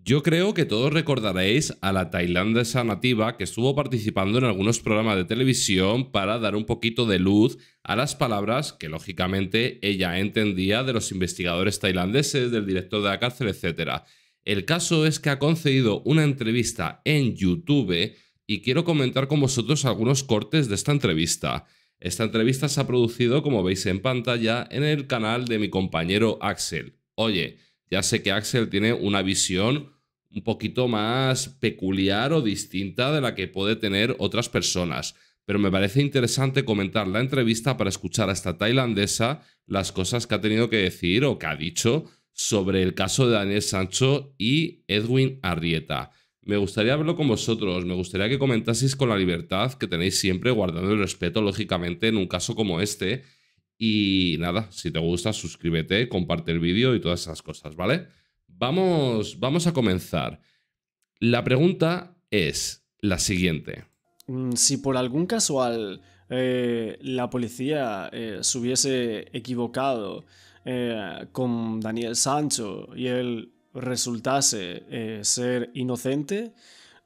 Yo creo que todos recordaréis a la tailandesa nativa que estuvo participando en algunos programas de televisión para dar un poquito de luz a las palabras que lógicamente ella entendía de los investigadores tailandeses, del director de la cárcel, etc. El caso es que ha concedido una entrevista en YouTube y quiero comentar con vosotros algunos cortes de esta entrevista. Esta entrevista se ha producido, como veis en pantalla, en el canal de mi compañero Axel. Oye, ya sé que Axel tiene una visión un poquito más peculiar o distinta de la que puede tener otras personas, pero me parece interesante comentar la entrevista para escuchar a esta tailandesa las cosas que ha tenido que decir o que ha dicho sobre el caso de Daniel Sancho y Edwin Arrieta. Me gustaría verlo con vosotros, me gustaría que comentaseis con la libertad que tenéis siempre guardando el respeto, lógicamente, en un caso como este, y nada, si te gusta, suscríbete, comparte el vídeo y todas esas cosas, ¿vale? Vamos, vamos a comenzar. La pregunta es la siguiente. Mm, si por algún casual eh, la policía eh, se hubiese equivocado eh, con Daniel Sancho y él resultase ser inocente,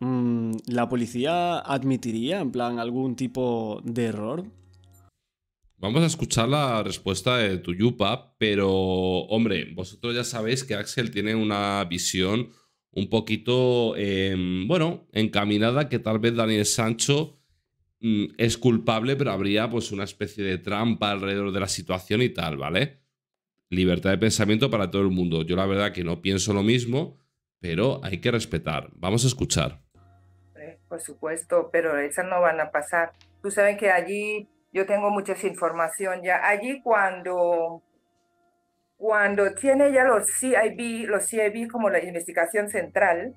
mm, ¿la policía admitiría en plan algún tipo de error? Vamos a escuchar la respuesta de Tuyupa, pero hombre, vosotros ya sabéis que Axel tiene una visión un poquito, em, bueno, encaminada que tal vez Daniel Sancho mm, es culpable, pero habría pues una especie de trampa alrededor de la situación y tal, ¿vale? Libertad de pensamiento para todo el mundo. Yo la verdad que no pienso lo mismo, pero hay que respetar. Vamos a escuchar. Por supuesto, pero esas no van a pasar. Tú sabes que allí yo tengo mucha información ya. Allí cuando, cuando tiene ya los CIB, los CIB como la investigación central,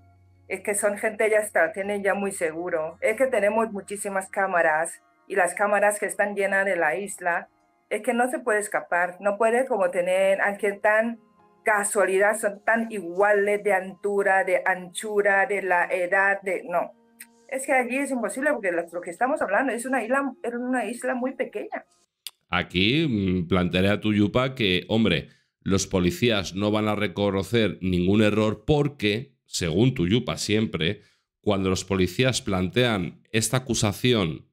es que son gente ya está, tienen ya muy seguro. Es que tenemos muchísimas cámaras y las cámaras que están llenas de la isla, es que no se puede escapar, no puede como tener aunque tan casualidad, son tan iguales de altura, de anchura, de la edad, de no es que allí es imposible porque lo que estamos hablando es una isla, era una isla muy pequeña. Aquí mm, plantearé a tu Yupa que, hombre, los policías no van a reconocer ningún error porque, según tu Yupa siempre, cuando los policías plantean esta acusación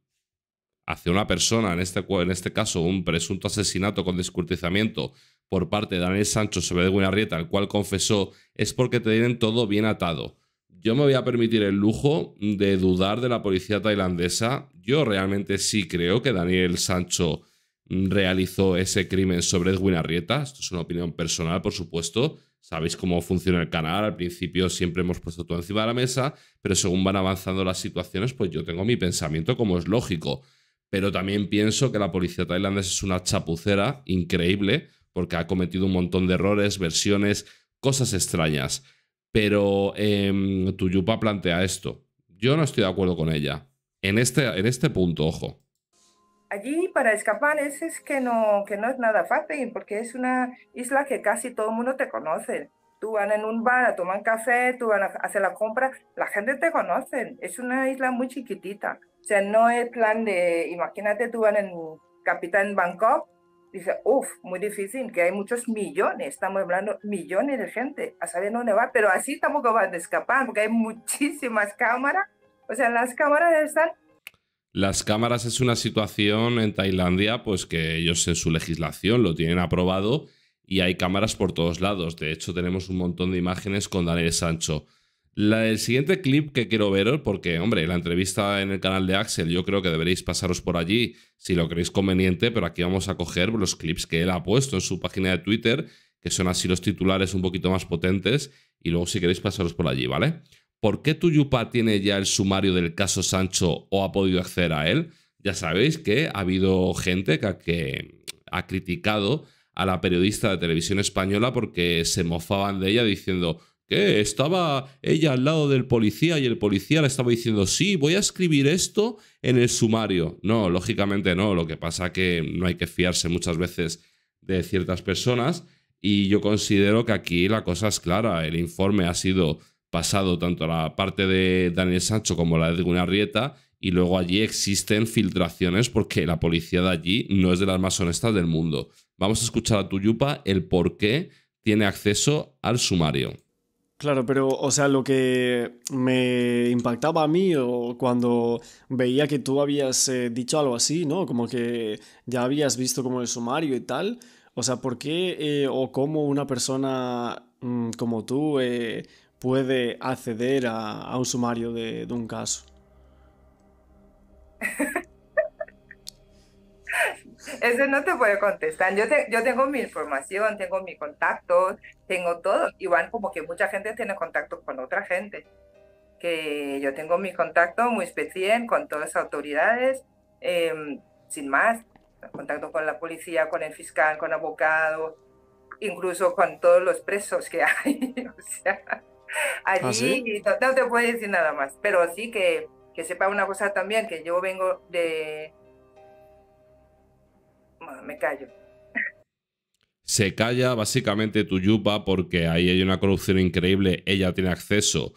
hacia una persona, en este, en este caso un presunto asesinato con descurtizamiento por parte de Daniel Sancho sobre Edwin Arrieta, al cual confesó, es porque te tienen todo bien atado yo me voy a permitir el lujo de dudar de la policía tailandesa. Yo realmente sí creo que Daniel Sancho realizó ese crimen sobre Edwin Arrieta. Esto es una opinión personal, por supuesto. Sabéis cómo funciona el canal. Al principio siempre hemos puesto todo encima de la mesa, pero según van avanzando las situaciones, pues yo tengo mi pensamiento como es lógico. Pero también pienso que la policía tailandesa es una chapucera increíble porque ha cometido un montón de errores, versiones, cosas extrañas. Pero eh, yupa plantea esto. Yo no estoy de acuerdo con ella. En este, en este punto, ojo. Allí para escapar es, es que, no, que no es nada fácil, porque es una isla que casi todo el mundo te conoce. Tú van en un bar a tomar café, tú van a hacer la compra, la gente te conoce. Es una isla muy chiquitita. O sea, no es plan de, imagínate, tú van en capital en Bangkok dice, uff, muy difícil, que hay muchos millones, estamos hablando millones de gente, a saber dónde va, pero así tampoco van a escapar, porque hay muchísimas cámaras, o sea, las cámaras están... Las cámaras es una situación en Tailandia, pues que ellos en su legislación lo tienen aprobado y hay cámaras por todos lados. De hecho, tenemos un montón de imágenes con Daniel Sancho el siguiente clip que quiero veros, porque, hombre, la entrevista en el canal de Axel, yo creo que deberéis pasaros por allí si lo creéis conveniente, pero aquí vamos a coger los clips que él ha puesto en su página de Twitter, que son así los titulares un poquito más potentes, y luego si queréis pasaros por allí, ¿vale? ¿Por qué Tuyupa tiene ya el sumario del caso Sancho o ha podido acceder a él? Ya sabéis que ha habido gente que ha criticado a la periodista de televisión española porque se mofaban de ella diciendo ¿Qué? estaba ella al lado del policía y el policía le estaba diciendo, sí, voy a escribir esto en el sumario. No, lógicamente no, lo que pasa es que no hay que fiarse muchas veces de ciertas personas y yo considero que aquí la cosa es clara, el informe ha sido pasado tanto a la parte de Daniel Sancho como a la de Gunarrieta y luego allí existen filtraciones porque la policía de allí no es de las más honestas del mundo. Vamos a escuchar a Tuyupa el por qué tiene acceso al sumario. Claro, pero o sea, lo que me impactaba a mí o cuando veía que tú habías eh, dicho algo así, ¿no? Como que ya habías visto como el sumario y tal. O sea, ¿por qué eh, o cómo una persona mm, como tú eh, puede acceder a, un sumario de un caso? ese no te puede contestar. Yo, yo tengo mi información, tengo mi contacto, tengo todo. Igual como que mucha gente tiene contacto con otra gente. Que yo tengo mi contacto muy especial con todas las autoridades, em, sin más. Contacto con la policía, con el fiscal, con abogados, abogado, incluso con todos los presos que hay. o sea, ¿Ah, allí no, te puedo decir nada más. Pero sí que, que sepa una cosa también, que yo vengo de me callo. Se calla básicamente tu yupa porque ahí hay una corrupción increíble, ella tiene acceso.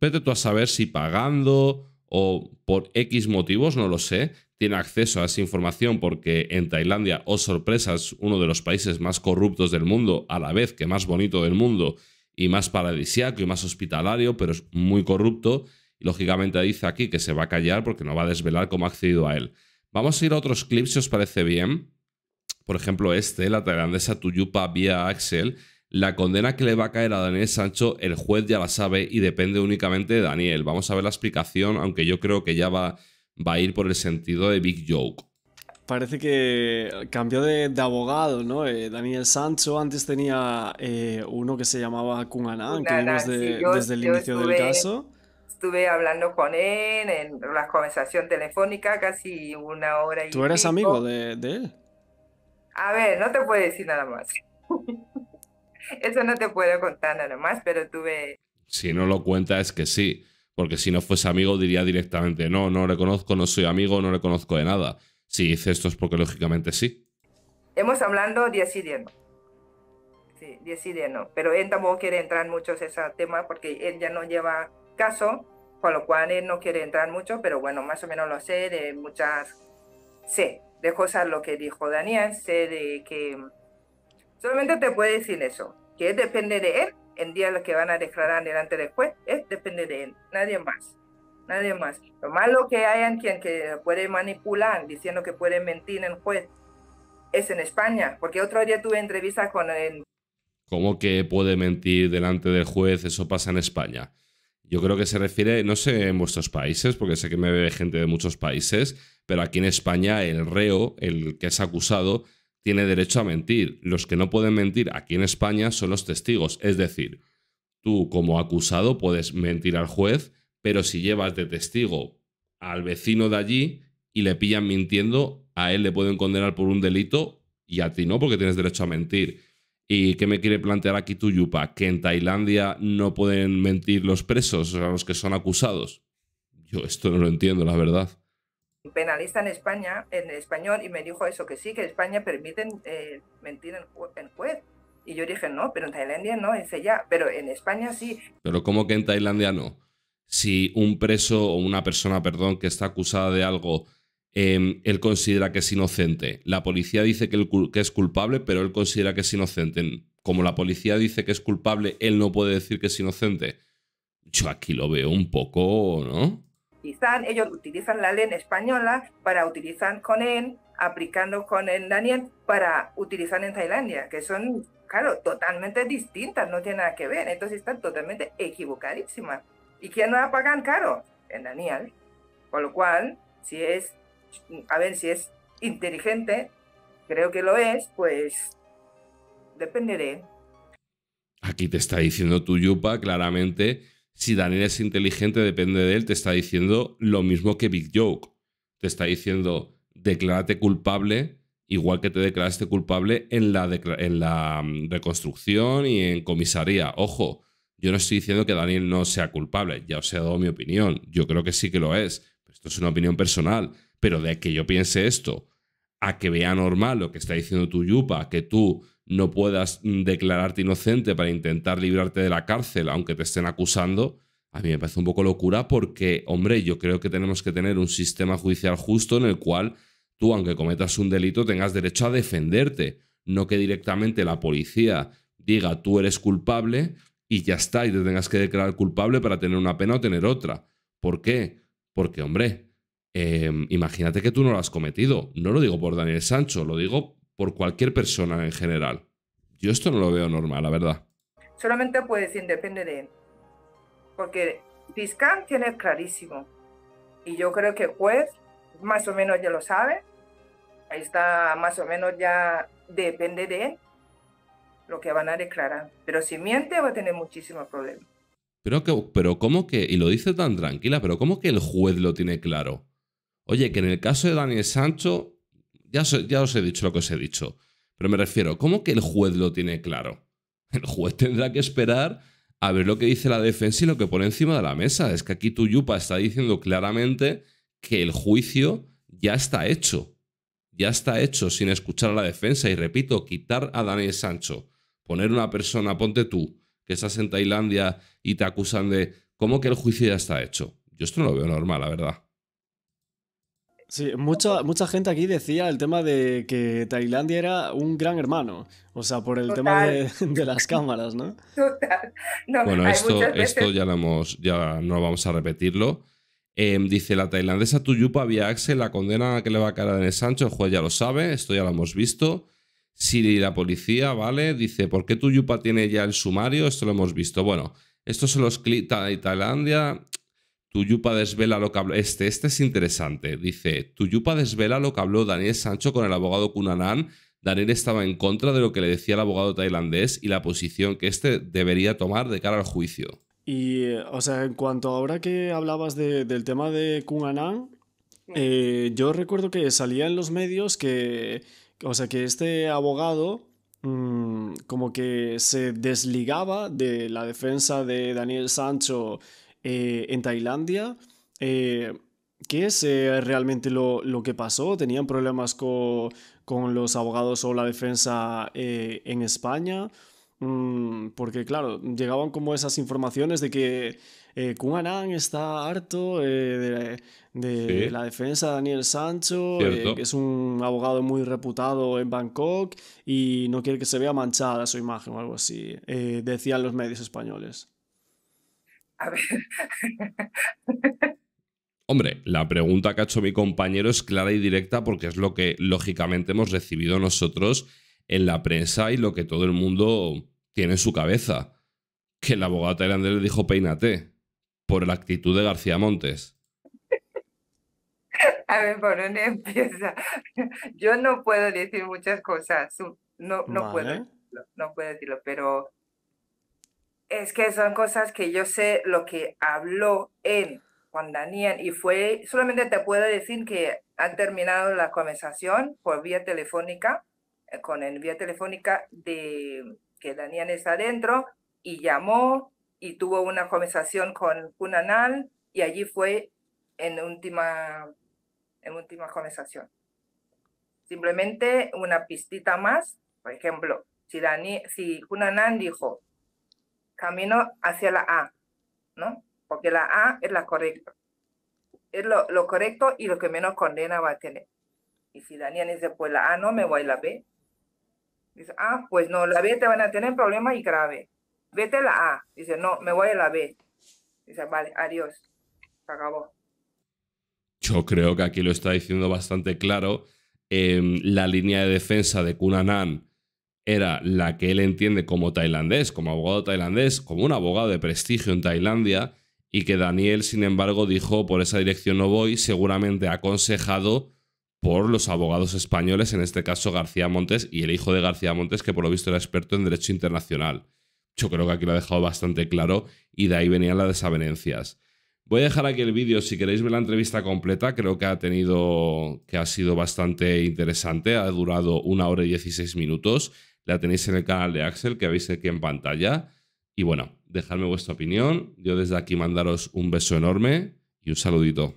Vete tú a saber si pagando o por X motivos, no lo sé, tiene acceso a esa información porque en Tailandia, oh sorpresa, es uno de los países más corruptos del mundo, a la vez que más bonito del mundo y más paradisiaco y más hospitalario, pero es muy corrupto. Y lógicamente dice aquí que se va a callar porque no va a desvelar cómo ha accedido a él. Vamos a ir a otros clips si os parece bien por ejemplo este, la tailandesa Tuyupa Vía Axel, la condena que le va a caer a Daniel Sancho, el juez ya la sabe y depende únicamente de Daniel. Vamos a ver la explicación, aunque yo creo que ya va, va a ir por el sentido de Big Joke. Parece que cambió de, abogado, ¿no? Eh, Daniel Sancho antes tenía eh, uno que se llamaba Kunanan, que vimos desde el inicio del caso. Estuve hablando con él en la conversación telefónica casi una hora y ¿Tú eres amigo de él? A ver, no te puedo decir nada más. Eso no te puedo contar nada más, pero tuve... Si no lo cuenta es que sí, porque si no fuese amigo diría directamente, no, no le conozco, no soy amigo, no le conozco de nada. Si dice esto es porque lógicamente sí. Hemos hablando de así de no. Sí, de no. Pero él tampoco quiere entrar mucho en ese tema porque él ya no lleva caso, con lo cual él no quiere entrar mucho, pero bueno, más o menos lo sé, de muchas... Sé, de cosas lo que dijo Daniel, sé de que mm, solamente te puede decir eso, que depende de él, en día lo que van a declarar delante del juez, es depende de él, nadie más, nadie más. Lo malo que hayan quien que puede manipular diciendo que puede mentir en juez es en España, porque otro día tuve entrevistas con él. ¿Cómo que puede mentir delante del juez? Eso pasa en España. Yo creo que se refiere, no sé en vuestros países, porque sé que me ve gente de muchos países, pero aquí en España el reo, el que es acusado, tiene derecho a mentir. Los que no pueden mentir aquí en España son los testigos. Es decir, tú como acusado puedes mentir al juez, pero si llevas de testigo al vecino de allí y le pillan mintiendo, a él le pueden condenar por un delito y a ti no, porque tienes derecho a mentir. ¿Y qué me quiere plantear aquí tu Yupa? ¿Que en Tailandia no pueden mentir los presos, o sea, los que son acusados? Yo esto no lo entiendo, la verdad. Penalista en España, en español, y me dijo eso, que sí, que en España permiten eh, mentir en, juez. Y yo dije, no, pero en Tailandia no, dice ya, pero en España sí. Pero ¿cómo que en Tailandia no? Si un preso o una persona, perdón, que está acusada de algo Em, él considera que es inocente, la policía dice que, es culpable, pero él considera que es inocente. Como la policía dice que es culpable, él no puede decir que es inocente. Yo aquí lo veo un poco, ¿no? Quizás ellos utilizan la ley española para utilizar con él, aplicando con él Daniel, para utilizar en Tailandia, que son, claro, totalmente distintas, no tiene nada que ver. Entonces están totalmente equivocadísimas. ¿Y quién no la pagan caro? En Daniel. Con lo cual, si es a ver si es inteligente, creo que lo es, pues dependeré. Aquí te está diciendo tu Yupa claramente, si Daniel es inteligente depende de él, te está diciendo lo mismo que Big Joke. Te está diciendo, declárate culpable, igual que te declaraste culpable en la, en la mm, reconstrucción y en comisaría. Ojo, yo no estoy diciendo que Daniel no sea culpable, ya os he dado mi opinión, yo creo que sí que lo es, esto es una opinión personal pero de que yo piense esto a que vea normal lo que está diciendo tu yupa, que tú no puedas mm, declararte inocente para intentar librarte de la cárcel, aunque te estén acusando, a mí me parece un poco locura porque, hombre, yo creo que tenemos que tener un sistema judicial justo en el cual tú, aunque cometas un delito, tengas derecho a defenderte, no que directamente la policía diga tú eres culpable y ya está, y te tengas que declarar culpable para tener una pena o tener otra. ¿Por qué? Porque, hombre, Em, imagínate que tú no lo has cometido. No lo digo por Daniel Sancho, lo digo por cualquier persona en general. Yo esto no lo veo normal, la verdad. Solamente puede decir, depende de él. Porque fiscal tiene clarísimo. Y yo creo que juez más o menos ya lo sabe. Ahí está, más o menos ya depende de él lo que van a declarar. Pero si miente va a tener muchísimos problemas. Pero, pero ¿cómo que? Y lo dice tan tranquila, pero ¿cómo que el juez lo tiene claro? Oye, que en el caso de Daniel Sancho, ya, os he dicho lo que os he dicho, pero me refiero, ¿cómo que el juez lo tiene claro? El juez tendrá que esperar a ver lo que dice la defensa y lo que pone encima de la mesa. Es que aquí tu Yupa está diciendo claramente que el juicio ya está hecho. Ya está hecho sin escuchar a la defensa. Y repito, quitar a Daniel Sancho, poner una persona, ponte tú, que estás en Tailandia y te acusan de cómo que el juicio ya está hecho. Yo esto no lo veo normal, la verdad. Sí, mucha, mucha gente aquí decía el tema de que Tailandia era un gran hermano, o sea, por el tema de, las cámaras, ¿no? bueno, esto, esto ya, lo hemos, ya no vamos a repetirlo. Em, dice la tailandesa Tuyupa vía Axel, la condena que le va a caer a Denis Sancho, el juez ya lo sabe, esto ya lo hemos visto. Siri la policía, ¿vale? Dice, ¿por qué Tuyupa tiene ya el sumario? Esto lo hemos visto. Bueno, estos son los clips. Tailandia Tuyupa desvela lo que habló. Este, este es interesante. Dice: Yupa desvela lo que habló Daniel Sancho con el abogado Kunanan. Daniel estaba en contra de lo que le decía el abogado tailandés y la posición que este debería tomar de cara al juicio. Y, o sea, en cuanto a ahora que hablabas del tema de Kunanan, eh, yo recuerdo que salía en los medios que, o sea, que este abogado mm, como que se desligaba de la defensa de Daniel Sancho eh, en Tailandia. Eh, ¿Qué es eh, realmente lo, lo, que pasó? ¿Tenían problemas con, con los abogados o la defensa eh, en España? Mm, porque, claro, llegaban como esas informaciones de que eh, está harto de, la defensa de Daniel Sancho, que es un abogado muy reputado en Bangkok y no quiere que se vea manchada su imagen o algo así, decían los medios españoles. A ver. Hombre, la pregunta que ha hecho mi compañero es clara y directa porque es lo que lógicamente hemos recibido nosotros en la prensa y lo que todo el mundo tiene en su cabeza. Que el abogado tailandés le dijo peínate por la actitud de García Montes. A ver, por dónde empieza. Yo no puedo decir muchas cosas. No, no no puedo decirlo, pero es que son cosas que yo sé lo que habló él con Daniel y fue, solamente te puedo decir que han terminado la conversación por vía telefónica, eh, con el vía telefónica de que Daniel está adentro y llamó y tuvo una conversación con anal y allí fue en última, en última conversación. Simplemente una pistita más, por ejemplo, si, Dani, si dijo, camino hacia la A, ¿no? Porque la A es la correcta. Es lo, correcto y lo que menos condena va a tener. Y si Daniel dice, pues la A no, me voy a la B. Dice, ah, pues no, la B te van a tener problemas y grave. Vete a la A. Dice, no, me voy a la B. Dice, vale, adiós. Se acabó. Yo creo que aquí lo está diciendo bastante claro. Eh, la línea de defensa de Cunanan era la que él entiende como tailandés, como abogado tailandés, como un abogado de prestigio en Tailandia, y que Daniel, sin embargo, dijo por esa dirección no voy, seguramente aconsejado por los abogados españoles, en este caso García Montes y el hijo de García Montes, que por lo visto era experto en derecho internacional. Yo creo que aquí lo ha dejado bastante claro y de ahí venían las desavenencias. Voy a dejar aquí el vídeo si queréis ver la entrevista completa, creo que ha tenido que ha sido bastante interesante, ha durado una hora y 16 minutos la tenéis en el canal de Axel que veis aquí en pantalla. Y bueno, dejadme vuestra opinión. Yo desde aquí mandaros un beso enorme y un saludito.